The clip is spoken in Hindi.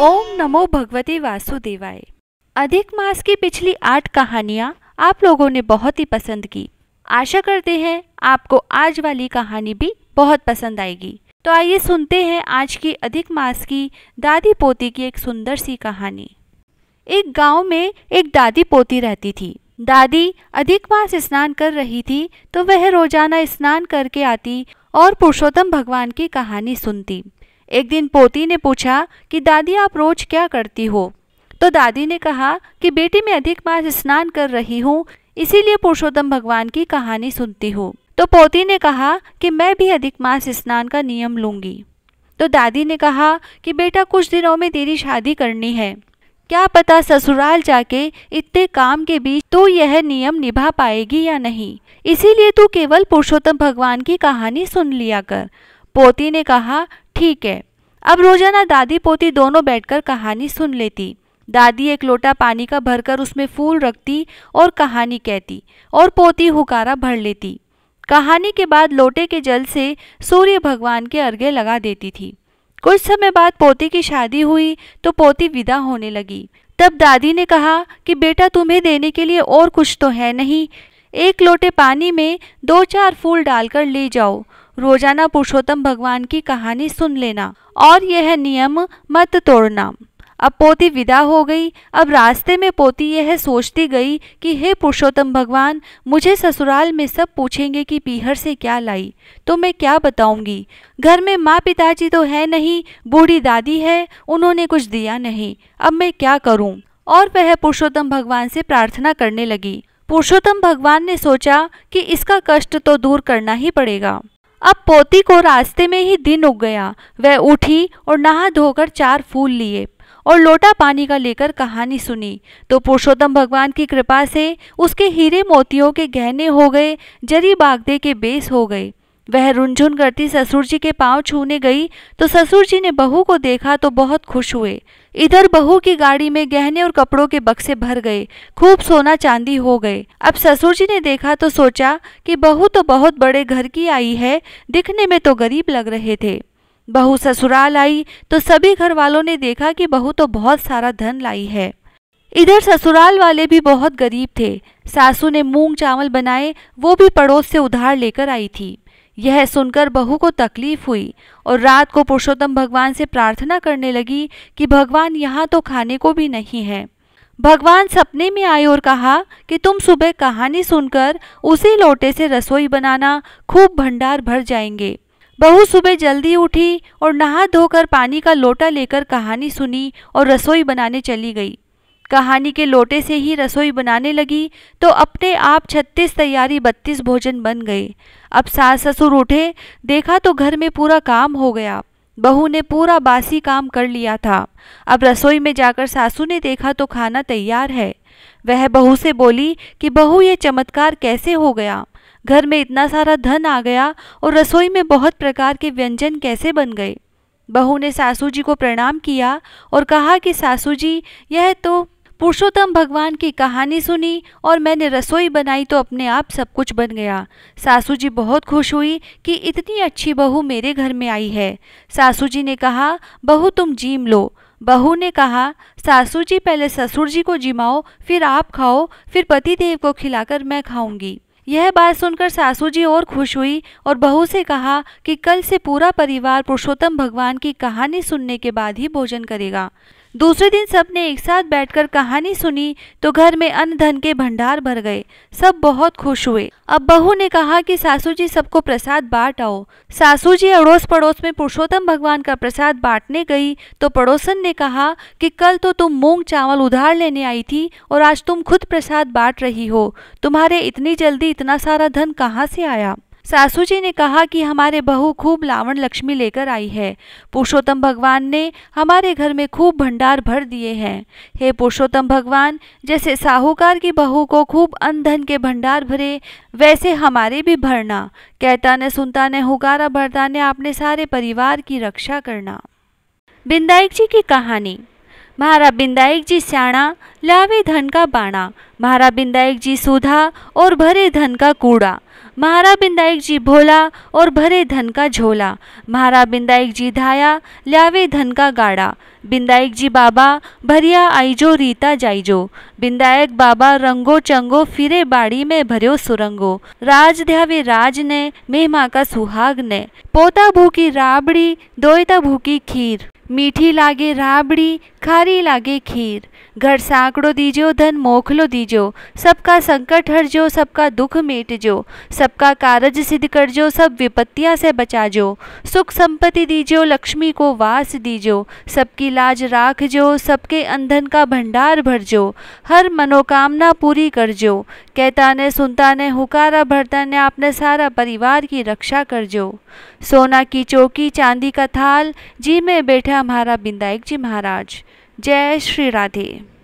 ओम नमो भगवते वासुदेवाय अधिक मास की पिछली आठ कहानियाँ आप लोगों ने बहुत ही पसंद की आशा करते हैं आपको आज वाली कहानी भी बहुत पसंद आएगी तो आइए सुनते हैं आज की अधिक मास की दादी पोती की एक सुंदर सी कहानी एक गांव में एक दादी पोती रहती थी दादी अधिक मास स्नान कर रही थी तो वह रोजाना स्नान करके आती और पुरुषोत्तम भगवान की कहानी सुनती एक दिन पोती ने पूछा कि दादी आप रोज क्या करती हो तो दादी ने कहा कि बेटी मैं अधिक मास स्नान कर रही हूँ इसीलिए पुरुषोत्तम भगवान की कहानी सुनती हूँ तो पोती ने कहा कि मैं भी अधिक मास स्नान का नियम लूंगी तो दादी ने कहा कि बेटा कुछ दिनों में तेरी शादी करनी है क्या पता ससुराल जाके इतने काम के बीच तू यह नियम निभा पाएगी या नहीं इसीलिए तू केवल पुरुषोत्तम भगवान की कहानी सुन लिया कर पोती ने कहा ठीक है अब रोजाना दादी पोती दोनों बैठकर कहानी सुन लेती दादी एक लोटा पानी का भरकर उसमें फूल रखती और कहानी कहती और पोती हुकारा भर लेती कहानी के बाद लोटे के जल से सूर्य भगवान के अर्घ्य लगा देती थी कुछ समय बाद पोती की शादी हुई तो पोती विदा होने लगी तब दादी ने कहा कि बेटा तुम्हें देने के लिए और कुछ तो है नहीं एक लोटे पानी में दो चार फूल डालकर ले जाओ रोजाना पुरुषोत्तम भगवान की कहानी सुन लेना और यह नियम मत तोड़ना अब पोती विदा हो गई अब रास्ते में पोती यह सोचती गई कि हे पुरुषोत्तम भगवान मुझे ससुराल में सब पूछेंगे कि पीहर से क्या लाई तो मैं क्या बताऊंगी घर में माँ पिताजी तो है नहीं बूढ़ी दादी है उन्होंने कुछ दिया नहीं अब मैं क्या करूँ और वह पुरुषोत्तम भगवान से प्रार्थना करने लगी पुरुषोत्तम भगवान ने सोचा कि इसका कष्ट तो दूर करना ही पड़ेगा अब पोती को रास्ते में ही दिन उग गया वह उठी और नहा धोकर चार फूल लिए और लोटा पानी का लेकर कहानी सुनी तो पुरुषोत्तम भगवान की कृपा से उसके हीरे मोतियों के गहने हो गए जरी बागदे के बेस हो गए वह रुंझुन करती ससुर जी के पांव छूने गई तो ससुर जी ने बहू को देखा तो बहुत खुश हुए इधर बहू की गाड़ी में गहने और कपड़ों के बक्से भर गए खूब सोना चांदी हो गए अब ससुर जी ने देखा तो सोचा कि बहू तो बहुत बड़े घर की आई है दिखने में तो गरीब लग रहे थे बहू ससुराल आई तो सभी घर वालों ने देखा कि बहू तो बहुत सारा धन लाई है इधर ससुराल वाले भी बहुत गरीब थे सासू ने मूंग चावल बनाए वो भी पड़ोस से उधार लेकर आई थी यह सुनकर बहू को तकलीफ हुई और रात को पुरुषोत्तम भगवान से प्रार्थना करने लगी कि भगवान यहाँ तो खाने को भी नहीं है भगवान सपने में आए और कहा कि तुम सुबह कहानी सुनकर उसी लोटे से रसोई बनाना खूब भंडार भर जाएंगे बहू सुबह जल्दी उठी और नहा धोकर पानी का लोटा लेकर कहानी सुनी और रसोई बनाने चली गई कहानी के लोटे से ही रसोई बनाने लगी तो अपने आप छत्तीस तैयारी बत्तीस भोजन बन गए अब सास ससुर उठे देखा तो घर में पूरा काम हो गया बहू ने पूरा बासी काम कर लिया था अब रसोई में जाकर सासू ने देखा तो खाना तैयार है वह बहू से बोली कि बहू ये चमत्कार कैसे हो गया घर में इतना सारा धन आ गया और रसोई में बहुत प्रकार के व्यंजन कैसे बन गए बहू ने सासू जी को प्रणाम किया और कहा कि सासू जी यह तो पुरुषोत्तम भगवान की कहानी सुनी और मैंने रसोई बनाई तो अपने आप सब कुछ बन गया सासू जी बहुत खुश हुई कि इतनी अच्छी बहू मेरे घर में आई है सासू जी ने कहा बहू तुम जीम लो बहू ने कहा सासू जी पहले ससुर जी को जिमाओ फिर आप खाओ फिर पति देव को खिलाकर मैं खाऊंगी यह बात सुनकर सासू जी और खुश हुई और बहू से कहा कि कल से पूरा परिवार पुरुषोत्तम भगवान की कहानी सुनने के बाद ही भोजन करेगा दूसरे दिन सबने एक साथ बैठकर कहानी सुनी तो घर में अन्न धन के भंडार भर गए सब बहुत खुश हुए अब बहू ने कहा कि सासू जी सबको प्रसाद बांट आओ सासू जी अड़ोस पड़ोस में पुरुषोत्तम भगवान का प्रसाद बांटने गई तो पड़ोसन ने कहा कि कल तो तुम मूंग चावल उधार लेने आई थी और आज तुम खुद प्रसाद बांट रही हो तुम्हारे इतनी जल्दी इतना सारा धन कहाँ से आया सासू जी ने कहा कि हमारे बहू खूब लावण लक्ष्मी लेकर आई है पुरुषोत्तम भगवान ने हमारे घर में खूब भंडार भर दिए हैं हे पुरुषोत्तम भगवान जैसे साहूकार की बहू को खूब धन के भंडार भरे वैसे हमारे भी भरना कहता ने सुनता ने हुकारा भरता ने अपने सारे परिवार की रक्षा करना बिंदायक जी की कहानी महारा बिंदाइक जी स्याणा लावे धन का बाणा महारा बिंदाइक जी सुधा और भरे धन का कूड़ा महारा बिंदायक जी भोला और भरे धन का झोला महारा बिंदाइक जी धाया ल्यावे धन का गाड़ा बिंदायक जी बाबा भरिया आईजो रीता जाइजो बिंदायक बाबा रंगो चंगो फिरे बाड़ी में भरियो सुरंगो राज ध्यावे राज ने मेहमा का सुहाग ने पोता भूखी राबड़ी दोयता भूखी खीर मीठी लागे राबड़ी खारी लागे खीर घर सांकड़ो दीजो धन मोखलो दीजो सबका संकट हर जो सबका दुख मेट जो सबका कारज सिद्ध कर जो सब विपत्तियाँ से बचा जो सुख संपत्ति दीजो लक्ष्मी को वास दीजो सबकी लाज राख जो सबके अंधन का भंडार भर जो हर मनोकामना पूरी कर जो कहता ने सुनता ने हुकारा भरता ने अपने सारा परिवार की रक्षा कर जो सोना की चौकी चांदी का थाल जी में बैठा हमारा बिंदायक जी महाराज जय श्री राधे